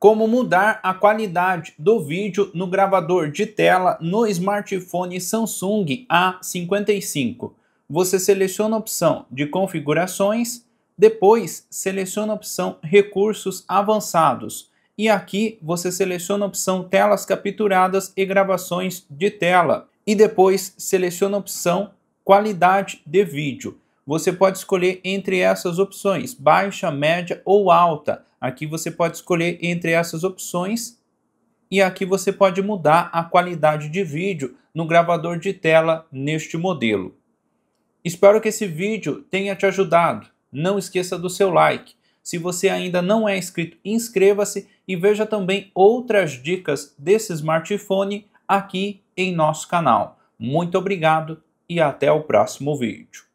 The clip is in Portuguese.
como mudar a qualidade do vídeo no gravador de tela no smartphone Samsung A55. Você seleciona a opção de configurações, depois seleciona a opção recursos avançados e aqui você seleciona a opção telas capturadas e gravações de tela e depois seleciona a opção qualidade de vídeo você pode escolher entre essas opções, baixa, média ou alta. Aqui você pode escolher entre essas opções e aqui você pode mudar a qualidade de vídeo no gravador de tela neste modelo. Espero que esse vídeo tenha te ajudado. Não esqueça do seu like. Se você ainda não é inscrito, inscreva-se e veja também outras dicas desse smartphone aqui em nosso canal. Muito obrigado e até o próximo vídeo.